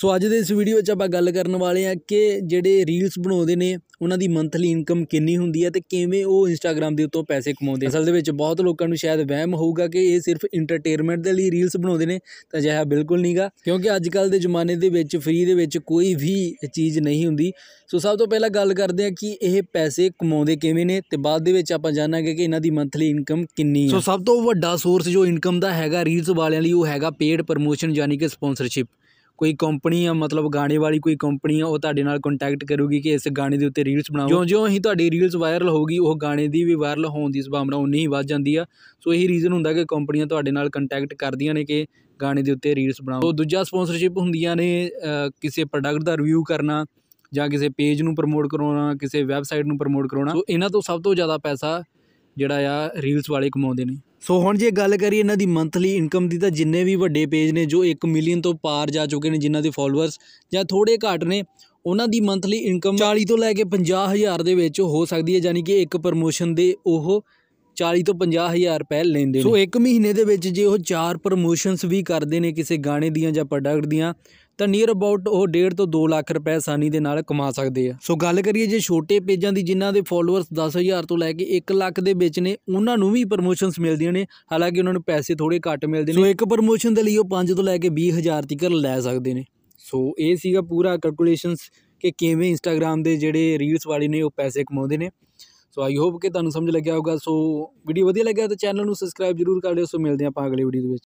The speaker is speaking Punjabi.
ਸੋ ਅੱਜ ਦੇ ਇਸ ਵੀਡੀਓ ਵਿੱਚ ਆਪਾਂ ਗੱਲ ਕਰਨ ਵਾਲੇ ਆ ਕਿ ਜਿਹੜੇ ਰੀਲਸ ਬਣਾਉਂਦੇ ਨੇ ਉਹਨਾਂ ਦੀ ਮੰਥਲੀ ਇਨਕਮ ਕਿੰਨੀ ਹੁੰਦੀ ਹੈ ਤੇ ਕਿਵੇਂ ਉਹ ਇੰਸਟਾਗ੍ਰam ਦੇ ਉੱਤੋਂ ਪੈਸੇ ਕਮਾਉਂਦੇ ਅਸਲ ਦੇ ਵਿੱਚ ਬਹੁਤ ਲੋਕਾਂ ਨੂੰ ਸ਼ਾਇਦ ਵਹਿਮ ਹੋਊਗਾ ਕਿ ਇਹ ਸਿਰਫ ਐਂਟਰਟੇਨਮੈਂਟ ਦੇ ਲਈ ਰੀਲਸ ਬਣਾਉਂਦੇ ਨੇ ਤਾਂ ਜਿਹਾ ਬਿਲਕੁਲ ਨਹੀਂਗਾ ਕਿਉਂਕਿ ਅੱਜ ਕੱਲ ਦੇ ਜ਼ਮਾਨੇ ਦੇ ਵਿੱਚ ਫ੍ਰੀ ਦੇ ਵਿੱਚ ਕੋਈ ਵੀ ਚੀਜ਼ ਨਹੀਂ ਹੁੰਦੀ ਸੋ ਸਭ ਤੋਂ ਪਹਿਲਾਂ ਗੱਲ ਕਰਦੇ ਆ ਕਿ ਇਹ ਪੈਸੇ ਕਮਾਉਂਦੇ ਕਿਵੇਂ ਨੇ ਤੇ ਬਾਅਦ ਦੇ ਵਿੱਚ ਆਪਾਂ ਜਾਣਾਂਗੇ ਕਿ ਇਹਨਾਂ ਦੀ ਮੰਥਲੀ ਇਨਕਮ ਕਿੰਨੀ ਹੈ ਸੋ ਸਭ ਤੋਂ ਵੱਡਾ ਸੋਰਸ ਜੋ ਇਨਕਮ ਦਾ ਹੈਗਾ ਰੀਲਸ ਵਾਲਿਆਂ ਲਈ ਉਹ ਹੈਗਾ ਪੇਡ ਪ੍ਰੋਮੋਸ਼ਨ ਯਾਨੀ ਕਿ ਸਪਾਂਸਰਸ਼ਿਪ ਕੋਈ ਕੰਪਨੀ ਆ ਮਤਲਬ ਗਾਣੇ ਵਾਲੀ ਕੋਈ ਕੰਪਨੀ ਆ ਉਹ ਤੁਹਾਡੇ ਨਾਲ ਕੰਟੈਕਟ ਕਰੂਗੀ ਕਿ ਇਸ ਗਾਣੇ ਦੇ ਉੱਤੇ ਰੀਲਸ ਬਣਾਓ ਜਿਉਂ-ਜਿਉਂ ਹੀ ਤੁਹਾਡੀ ਰੀਲਸ ਵਾਇਰਲ ਹੋਊਗੀ ਉਹ ਗਾਣੇ ਦੀ ਵੀ ਵਾਇਰਲ ਹੋਣ ਦੀ ਸੰਭਾਵਨਾ ਉਨੀ ਹੀ ਵੱਧ ਜਾਂਦੀ ਆ ਸੋ ਇਹੀ ਰੀਜ਼ਨ ਹੁੰਦਾ ਕਿ ਕੰਪਨੀਆਂ ਤੁਹਾਡੇ ਨਾਲ ਕੰਟੈਕਟ ਕਰਦੀਆਂ ਨੇ ਕਿ ਗਾਣੇ ਦੇ ਉੱਤੇ ਰੀਲਸ ਬਣਾਓ ਸੋ ਦੂਜਾ ਸਪਾਂਸਰਸ਼ਿਪ ਹੁੰਦੀਆਂ ਨੇ ਕਿਸੇ ਪ੍ਰੋਡਕਟ ਦਾ ਰਿਵਿਊ ਕਰਨਾ ਜਾਂ ਕਿਸੇ ਪੇਜ ਨੂੰ ਪ੍ਰਮੋਟ ਕਰਾਉਣਾ ਕਿਸੇ ਵੈਬਸਾਈਟ ਨੂੰ ਪ੍ਰਮੋਟ ਕਰਾਉਣਾ ਸੋ ਇਹਨਾਂ ਤੋਂ ਸਭ ਤੋਂ ਜ਼ਿਆਦਾ ਪੈਸਾ ਜਿਹੜਾ ਆ ਰੀਲਸ ਵਾਲੇ ਕਮਾਉਂਦੇ ਨੇ ਸੋ ਹੁਣ ਜੇ ਗੱਲ ਕਰੀਏ ਇਹਨਾਂ ਦੀ ਮੰਥਲੀ ਇਨਕਮ ਦੀ ਤਾਂ ਜਿੰਨੇ ਵੀ ਵੱਡੇ ਪੇਜ ਨੇ ਜੋ 1 ਮਿਲੀਅਨ ਤੋਂ ਪਾਰ ਜਾ ਚੁੱਕੇ ਨੇ ਜਿਨ੍ਹਾਂ ਦੇ ਫਾਲੋਅਰਸ ਜਾਂ ਥੋੜੇ ਘੱਟ ਨੇ ਉਹਨਾਂ ਦੀ ਮੰਥਲੀ ਇਨਕਮ 40 ਤੋਂ ਲੈ ਕੇ 50 ਹਜ਼ਾਰ ਦੇ ਵਿੱਚ ਹੋ ਸਕਦੀ ਹੈ ਯਾਨੀ ਕਿ ਇੱਕ ਪ੍ਰਮੋਸ਼ਨ ਦੇ ਉਹ 40 ਤੋਂ 50 ਹਜ਼ਾਰ ਰੁਪਏ ਲੈਂਦੇ ਨੇ ਸੋ ਇੱਕ ਮਹੀਨੇ ਦੇ ਵਿੱਚ ਜੇ ਉਹ ਚਾਰ ਪ੍ਰੋਮੋਸ਼ਨਸ ਵੀ ਕਰਦੇ ਨੇ ਕਿਸੇ ਗਾਣੇ ਦੀਆਂ ਜਾਂ ਪ੍ਰੋਡਕਟ ਦੀਆਂ ਤਾਂ ਨੀਅਰ ਅਬਾਊਟ ਉਹ 1.5 ਤੋਂ 2 ਲੱਖ ਰੁਪਏ ਆਸਾਨੀ ਦੇ ਨਾਲ ਕਮਾ ਸਕਦੇ ਆ ਸੋ ਗੱਲ ਕਰੀਏ ਜੇ ਛੋਟੇ ਪੇਜਾਂ ਦੀ ਜਿਨ੍ਹਾਂ ਦੇ ਫਾਲੋਅਰਸ 10000 ਤੋਂ ਲੈ ਕੇ 1 ਲੱਖ ਦੇ ਵਿੱਚ ਨੇ ਉਹਨਾਂ ਨੂੰ ਵੀ ਪ੍ਰੋਮੋਸ਼ਨਸ ਮਿਲਦੀਆਂ ਨੇ ਹਾਲਾਂਕਿ ਉਹਨਾਂ ਨੂੰ ਪੈਸੇ ਥੋੜੇ ਘੱਟ ਮਿਲਦੇ ਨੇ ਸੋ ਇੱਕ ਪ੍ਰੋਮੋਸ਼ਨ ਦੇ ਲਈ ਉਹ 5 ਤੋਂ ਲੈ ਕੇ 20000 ਤੱਕ ਲੈ ਸਕਦੇ ਨੇ ਸੋ ਇਹ ਸੀਗਾ ਪੂਰਾ ਕੈਲਕੂਲੇਸ਼ਨਸ ਕਿ ਕਿਵੇਂ ਇੰਸਟਾਗ੍ਰam ਦੇ ਜਿਹੜੇ ਰੀਲਸ ਵਾਲੇ ਨੇ ਉਹ ਪੈਸੇ ਕਮਾਉਂਦੇ ਨੇ ਸੋ ਆਈ ਹੋਪ ਕਿ ਤੁਹਾਨੂੰ ਸਮਝ ਲੱਗਿਆ ਹੋਊਗਾ ਸੋ ਵੀਡੀਓ ਵਧੀਆ ਲੱਗਿਆ ਤਾਂ ਚੈਨਲ ਨੂੰ ਸਬਸਕ੍ਰਾਈਬ ਜ਼ਰੂਰ ਕਰ ਲਿਓ ਸੋ ਮਿਲਦੇ ਆਪਾਂ ਅਗਲੀ ਵੀਡੀਓ ਦੇ ਵਿੱਚ